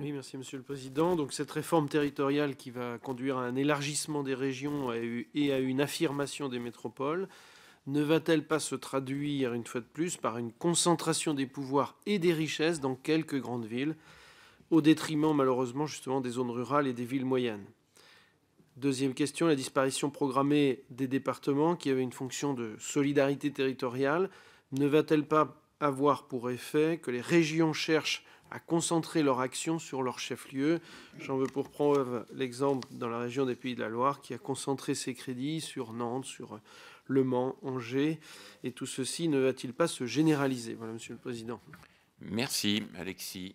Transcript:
Oui, merci Monsieur le Président. Donc cette réforme territoriale qui va conduire à un élargissement des régions et à une affirmation des métropoles ne va-t-elle pas se traduire une fois de plus par une concentration des pouvoirs et des richesses dans quelques grandes villes, au détriment malheureusement justement des zones rurales et des villes moyennes Deuxième question, la disparition programmée des départements qui avaient une fonction de solidarité territoriale ne va-t-elle pas avoir pour effet que les régions cherchent à concentrer leur action sur leur chef-lieu. J'en veux pour preuve l'exemple dans la région des Pays de la Loire qui a concentré ses crédits sur Nantes, sur Le Mans, Angers. Et tout ceci ne va-t-il pas se généraliser Voilà, Monsieur le Président. Merci, Alexis.